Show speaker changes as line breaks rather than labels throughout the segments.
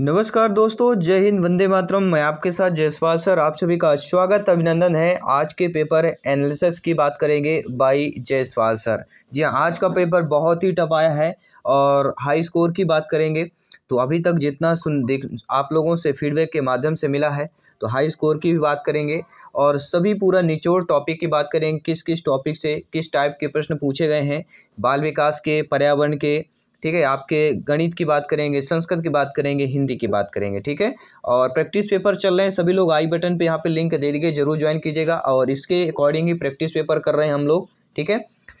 नमस्कार दोस्तों जय हिंद वंदे मातरम मैं आपके साथ जयसवाल सर आप सभी का स्वागत अभिनंदन है आज के पेपर एनालिसिस की बात करेंगे बाई जयसवाल सर जी हाँ आज का पेपर बहुत ही टफ आया है और हाई स्कोर की बात करेंगे तो अभी तक जितना सुन देख आप लोगों से फीडबैक के माध्यम से मिला है तो हाई स्कोर की भी बात करेंगे और सभी पूरा निचोड़ टॉपिक की बात करेंगे किस किस टॉपिक से किस टाइप के प्रश्न पूछे गए हैं बाल विकास के पर्यावरण के ठीक है आपके गणित की बात करेंगे संस्कृत की बात करेंगे हिंदी की बात करेंगे ठीक है और प्रैक्टिस पेपर चल रहे हैं सभी लोग आई बटन पे यहाँ पे लिंक दे दीजिए जरूर ज्वाइन कीजिएगा और इसके अकॉर्डिंग ही प्रैक्टिस पेपर कर रहे हैं हम लोग ठीक है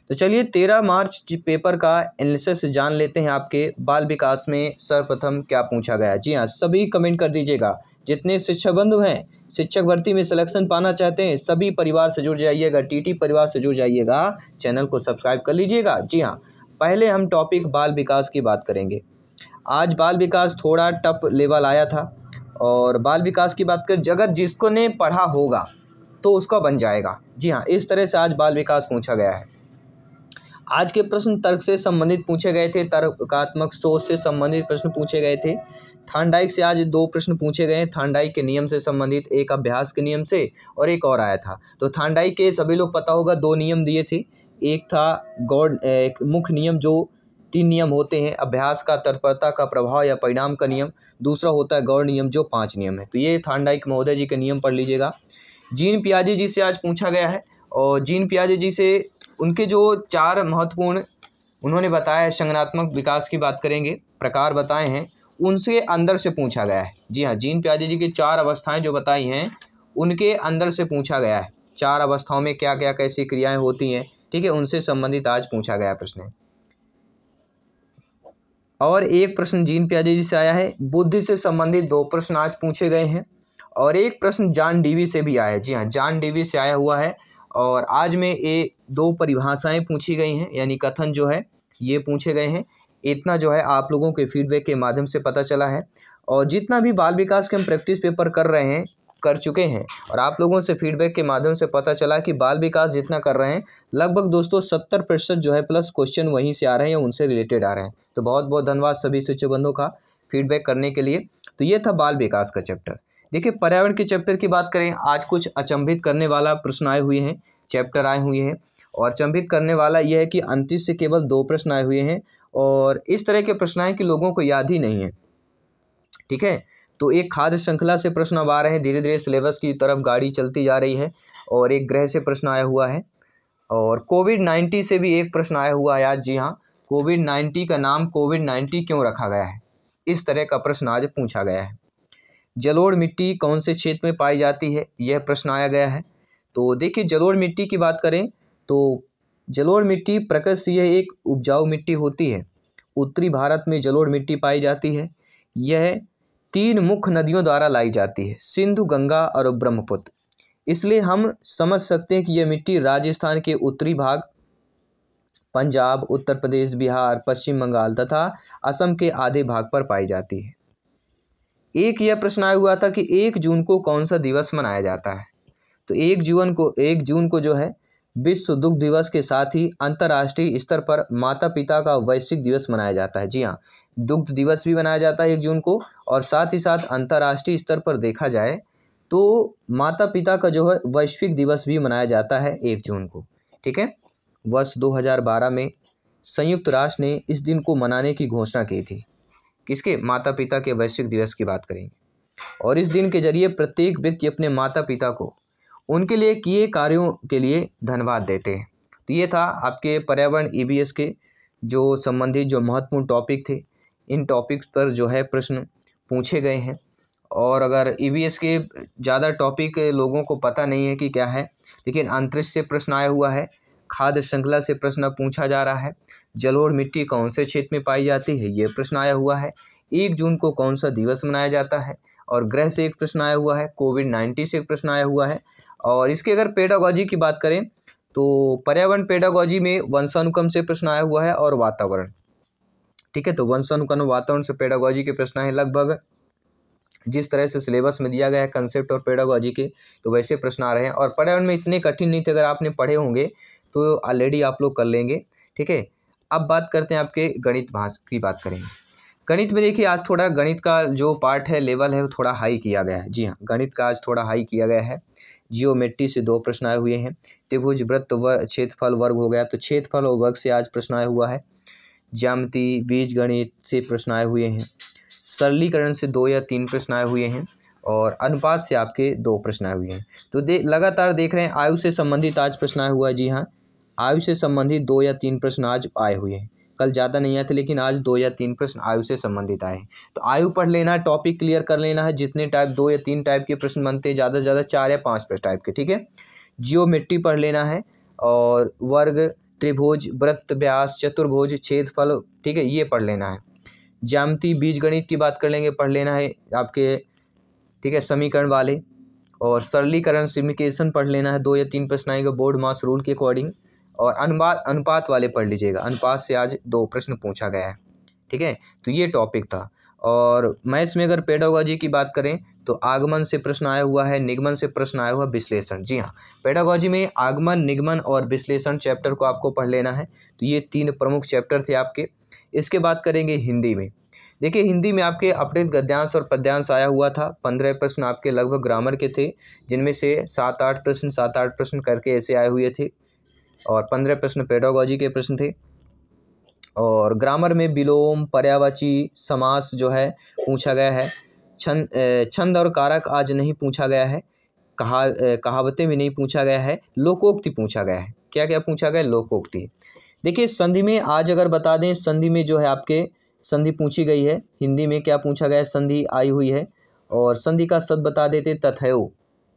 तो चलिए तेरह मार्च पेपर का एनालिसिस जान लेते हैं आपके बाल विकास में सर्वप्रथम क्या पूछा गया जी हाँ सभी कमेंट कर दीजिएगा जितने शिक्षा बंधु हैं शिक्षक भर्ती में सिलेक्शन पाना चाहते हैं सभी परिवार से जुड़ जाइएगा टीटी परिवार से जुड़ जाइएगा चैनल को सब्सक्राइब कर लीजिएगा जी हाँ पहले हम टॉपिक बाल विकास की बात करेंगे आज बाल विकास थोड़ा टप लेवल आया था और बाल विकास की बात कर अगर जिसको ने पढ़ा होगा तो उसका बन जाएगा जी हाँ इस तरह से आज बाल विकास पूछा गया है आज के प्रश्न तर्क से संबंधित पूछे गए थे तर्कात्मक सोच से संबंधित प्रश्न पूछे गए थे थांडाइक से आज दो प्रश्न पूछे गए हैं थांडाइक के नियम से संबंधित एक अभ्यास के नियम से और एक और आया था तो थांडाइक के सभी लोग पता होगा दो नियम दिए थे एक था गौड एक मुख्य नियम जो तीन नियम होते हैं अभ्यास का तत्परता का प्रभाव या परिणाम का नियम दूसरा होता है गौर नियम जो पांच नियम है तो ये थानडाइक महोदय जी के नियम पढ़ लीजिएगा जीन पियाजे जी से आज पूछा गया है और जीन पियाजे जी से उनके जो चार महत्वपूर्ण उन्होंने बताया है संगनात्मक विकास की बात करेंगे प्रकार बताए हैं उनसे अंदर से पूछा गया है जी हाँ जीन प्याजे जी की चार अवस्थाएँ जो बताई हैं उनके अंदर से पूछा गया है चार अवस्थाओं में क्या क्या कैसी क्रियाएँ होती हैं ठीक है उनसे संबंधित आज पूछा गया प्रश्न है और एक प्रश्न जीन प्याजे जी से आया है बुद्धि से संबंधित दो प्रश्न आज पूछे गए हैं और एक प्रश्न जान डीवी से भी आया है जी हाँ जान डीवी से आया हुआ है और आज में ये दो परिभाषाएं पूछी गई हैं यानी कथन जो है ये पूछे गए हैं इतना जो है आप लोगों के फीडबैक के माध्यम से पता चला है और जितना भी बाल विकास के हम प्रैक्टिस पेपर कर रहे हैं कर चुके हैं और आप लोगों से फीडबैक के माध्यम से पता चला कि बाल विकास जितना कर रहे हैं लगभग दोस्तों सत्तर प्रतिशत जो है प्लस क्वेश्चन वहीं से आ रहे हैं या उनसे रिलेटेड आ रहे हैं तो बहुत बहुत धन्यवाद सभी शिक्षकबंधों का फीडबैक करने के लिए तो ये था बाल विकास का चैप्टर देखिए पर्यावरण के चैप्टर की बात करें आज कुछ अचंभित करने वाला प्रश्न आए हुए हैं चैप्टर आए हुए हैं और चंभित करने वाला यह है कि अंतिस से केवल दो प्रश्न आए हुए हैं और इस तरह के प्रश्न आए कि लोगों को याद ही नहीं है ठीक है तो एक खाद्य श्रृंखला से प्रश्न अब आ रहे हैं धीरे धीरे सिलेबस की तरफ गाड़ी चलती जा रही है और एक ग्रह से प्रश्न आया हुआ है और कोविड नाइन्टी से भी एक प्रश्न आया हुआ है आज जी हाँ कोविड नाइन्टी का नाम कोविड नाइन्टी क्यों रखा गया है इस तरह का प्रश्न आज पूछा गया है जलोड़ मिट्टी कौन से क्षेत्र में पाई जाती है यह प्रश्न आया गया है तो देखिए जलोड़ मिट्टी की बात करें तो जलोड़ मिट्टी प्रकृति से यह एक उपजाऊ मिट्टी होती है उत्तरी भारत में जलोड़ मिट्टी पाई जाती है यह तीन मुख्य नदियों द्वारा लाई जाती है सिंधु गंगा और ब्रह्मपुत्र इसलिए हम समझ सकते हैं कि यह मिट्टी राजस्थान के उत्तरी भाग पंजाब उत्तर प्रदेश बिहार पश्चिम बंगाल तथा असम के आधे भाग पर पाई जाती है एक यह प्रश्न आया हुआ था कि एक जून को कौन सा दिवस मनाया जाता है तो एक जून को एक जून को जो है विश्व दुग्ध दिवस के साथ ही अंतर्राष्ट्रीय स्तर पर माता पिता का वैश्विक दिवस मनाया जाता है जी हाँ दुग्ध दिवस भी मनाया जाता है एक जून को और साथ ही साथ अंतर्राष्ट्रीय स्तर पर देखा जाए तो माता पिता का जो है वैश्विक दिवस भी मनाया जाता है एक जून को ठीक है वर्ष 2012 में संयुक्त राष्ट्र ने इस दिन को मनाने की घोषणा की थी किसके माता पिता के वैश्विक दिवस की बात करेंगे और इस दिन के जरिए प्रत्येक व्यक्ति अपने माता पिता को उनके लिए किए कार्यों के लिए धन्यवाद देते हैं तो ये था आपके पर्यावरण ई e के जो संबंधित जो महत्वपूर्ण टॉपिक थे इन टॉपिक्स पर जो है प्रश्न पूछे गए हैं और अगर ई e के ज़्यादा टॉपिक लोगों को पता नहीं है कि क्या है लेकिन अंतरिक्ष से प्रश्न आया हुआ है खाद्य श्रृंखला से प्रश्न पूछा जा रहा है जलोढ़ मिट्टी कौन से क्षेत्र में पाई जाती है ये प्रश्न आया हुआ है एक जून को कौन सा दिवस मनाया जाता है और ग्रह से एक प्रश्न आया हुआ है कोविड नाइन्टीन से एक प्रश्न आया हुआ है और इसके अगर पेडागॉजी की बात करें तो पर्यावरण पेडागॉजी में वंशानुक्रम से प्रश्न आया हुआ है और वातावरण ठीक है तो वंश अनुकरण वातावरण से पेडागोजी के प्रश्न है लगभग जिस तरह से सिलेबस में दिया गया है कंसेप्ट और पेडागोजी के तो वैसे प्रश्न आ रहे हैं और पर्यावरण में इतने कठिन नहीं थे अगर आपने पढ़े होंगे तो ऑलरेडी आप लोग कर लेंगे ठीक है अब बात करते हैं आपके गणित भाषा की बात करेंगे गणित में देखिए आज थोड़ा गणित का जो पार्ट है लेवल है वो थोड़ा हाई किया गया है जी हाँ गणित का आज थोड़ा हाई किया गया है जियोमेट्री से दो प्रश्न आए हुए हैं त्रिभुज वृत्त व क्षेत्रफल वर्ग हो गया तो क्षेत्रफल और वर्ग से आज प्रश्न आया हुआ है ज्यामिति गणित से प्रश्न आए हुए हैं सरलीकरण से दो या तीन प्रश्न आए हुए हैं और अनुपात से आपके दो प्रश्न आए हुए हैं तो दे लगातार देख रहे हैं आयु से संबंधित आज प्रश्न आया हुआ है जी हाँ आयु से संबंधित दो या तीन प्रश्न आज आए हुए हैं कल ज़्यादा नहीं आए थे लेकिन आज दो या तीन प्रश्न आयु से संबंधित आए हैं तो आयु पढ़ लेना है टॉपिक क्लियर कर लेना है जितने टाइप दो या तीन टाइप के प्रश्न बनते हैं ज़्यादा से ज़्यादा चार या पाँच प्रश्न टाइप के ठीक है जियोमेट्री पढ़ लेना है और वर्ग त्रिभुज वृत्त व्यास चतुर्भुज छेदफल ठीक है ये पढ़ लेना है जामती बीज गणित की बात कर लेंगे पढ़ लेना है आपके ठीक है समीकरण वाले और सरलीकरण सिमिकेशन पढ़ लेना है दो या तीन प्रश्न आएंगे बोर्ड मास रूल के अकॉर्डिंग और अनुपात अनुपात वाले पढ़ लीजिएगा अनुपात से आज दो प्रश्न पूछा गया है ठीक है तो ये टॉपिक था और मैथ्स में अगर पेडोगॉजी की बात करें तो आगमन से प्रश्न आया हुआ है निगमन से प्रश्न आया हुआ विश्लेषण जी हाँ पेडागोजी में आगमन निगमन और विश्लेषण चैप्टर को आपको पढ़ लेना है तो ये तीन प्रमुख चैप्टर थे आपके इसके बात करेंगे हिंदी में देखिए हिंदी में आपके अपडेट गद्यांश और पद्यांश आया हुआ था पंद्रह प्रश्न आपके लगभग ग्रामर के थे जिनमें से सात आठ प्रश्न सात आठ प्रश्न करके ऐसे आए हुए थे और पंद्रह प्रश्न पेडोगोजी के प्रश्न थे और ग्रामर में विलोम पर्यावाची समास जो है पूछा गया है छंद छंद और कारक आज नहीं पूछा गया है कहा कहावतें भी नहीं पूछा गया है लोकोक्ति पूछा गया है क्या क्या पूछा गया लोकोक्ति देखिए संधि में आज अगर बता दें संधि में जो है आपके संधि पूछी गई है हिंदी में क्या पूछा गया संधि आई हुई है और संधि का सद बता देते तथैव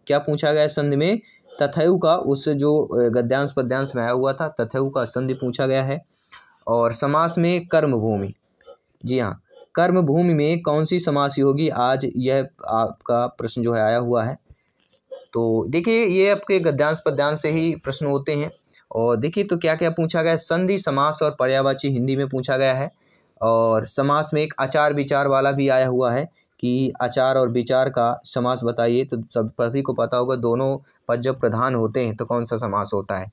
क्या पूछा गया है संधि में तथयु का उस जो गद्यांश पद्यांश में आया हुआ था तथयु का संधि पूछा गया है और समास में कर्मभूमि जी हाँ कर्म भूमि में कौन सी समास होगी आज यह आपका प्रश्न जो है आया हुआ है तो देखिए ये आपके गद्यांश पद्यांश से ही प्रश्न होते हैं और देखिए तो क्या क्या पूछा गया संधि समास और पर्यावाची हिंदी में पूछा गया है और समास में एक आचार विचार वाला भी आया हुआ है कि आचार और विचार का समास बताइए तो सब सभी को पता होगा दोनों पद जब प्रधान होते हैं तो कौन सा समास होता है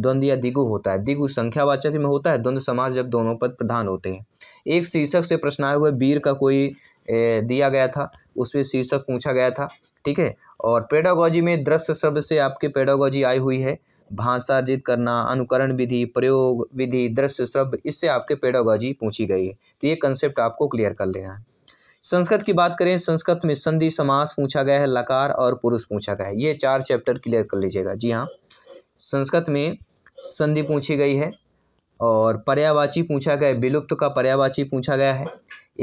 द्वंद्व या दिगु होता है दिगु संख्यावाचक में होता है द्वंद्व समास जब दोनों पद प्रधान होते हैं एक शीर्षक से प्रश्न आए हुए वीर का कोई दिया गया था उसमें शीर्षक पूछा गया था ठीक है और पेडागोजी में दृश्य शब्द से आपके पेडागोजी आई हुई है भाषा अर्जित करना अनुकरण विधि प्रयोग विधि दृश्य शब्द इससे आपके पेडागोजी पूछी गई है तो ये कंसेप्ट आपको क्लियर कर लेना है संस्कृत की बात करें संस्कृत में संधि समास पूछा गया है लकार और पुरुष पूछा गया है ये चार चैप्टर क्लियर कर लीजिएगा जी हाँ संस्कृत में संधि पूछी गई है और पर्यावाची पूछा गया विलुप्त का पर्यावाची पूछा गया है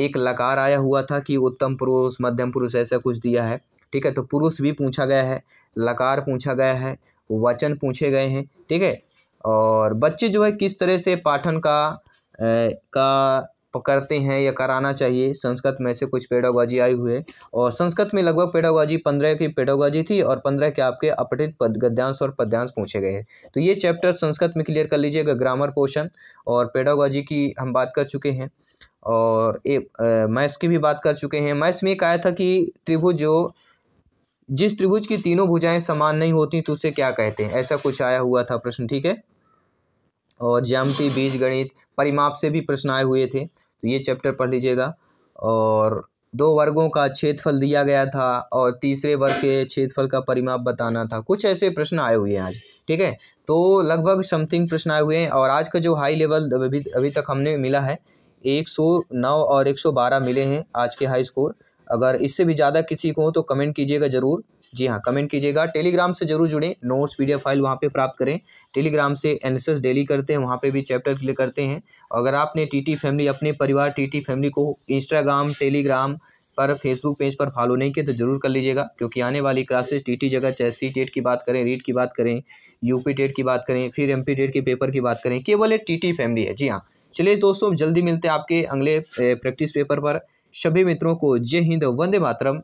एक लकार आया हुआ था कि उत्तम पुरुष मध्यम पुरुष ऐसा कुछ दिया है ठीक है तो पुरुष भी पूछा गया है लकार पूछा गया है वचन पूछे गए हैं ठीक है और बच्चे जो है किस तरह से पाठन का ए, का करते हैं या कराना चाहिए संस्कृत में से कुछ पेडोगाजी आई हुए है और संस्कृत में लगभग पेडोगाजी पंद्रह की पेडोगाजी थी और पंद्रह के आपके अपठित पद गद्यांश और पद्यांश पूछे गए हैं तो ये चैप्टर संस्कृत में क्लियर कर लीजिएगा ग्रामर पोर्शन और पेडोगाजी की हम बात कर चुके हैं और एक मैथ्स की भी बात कर चुके हैं मैथ्स में एक आया था कि त्रिभुज जो जिस त्रिभुज की तीनों भुजाएँ समान नहीं होती तो उसे क्या कहते हैं ऐसा कुछ आया हुआ था प्रश्न ठीक है और ज्यामती बीज गणित परिमाप से भी प्रश्न आए हुए थे तो ये चैप्टर पढ़ लीजिएगा और दो वर्गों का क्षेत्रफल दिया गया था और तीसरे वर्ग के क्षेत्रफल का परिमाप बताना था कुछ ऐसे प्रश्न आए हुए हैं आज ठीक है तो लगभग समथिंग प्रश्न आए हुए हैं और आज का जो हाई लेवल अभी अभी तक हमने मिला है एक सौ नौ और एक सौ बारह मिले हैं आज के हाई स्कोर अगर इससे भी ज़्यादा किसी को हो तो कमेंट कीजिएगा ज़रूर जी हाँ कमेंट कीजिएगा टेलीग्राम से जरूर जुड़ें नोट्स पी फाइल वहाँ पे प्राप्त करें टेलीग्राम से एनालिसिस डेली करते हैं वहाँ पे भी चैप्टर क्लिक करते हैं अगर आपने टीटी फैमिली अपने परिवार टीटी फैमिली को इंस्टाग्राम टेलीग्राम पर फेसबुक पेज पर फॉलो नहीं किया तो ज़रूर कर लीजिएगा क्योंकि आने वाली क्लासेस टी टी जगह चाहे सी टेट की बात करें रीट की बात करें यूपी टेट की बात करें फिर एमपी टेट के पेपर की बात करें केवल एक टी टी फैमिली है जी हाँ चलिए दोस्तों जल्दी मिलते हैं आपके अगले प्रैक्टिस पेपर पर सभी मित्रों को जय हिंद वंदे मातरम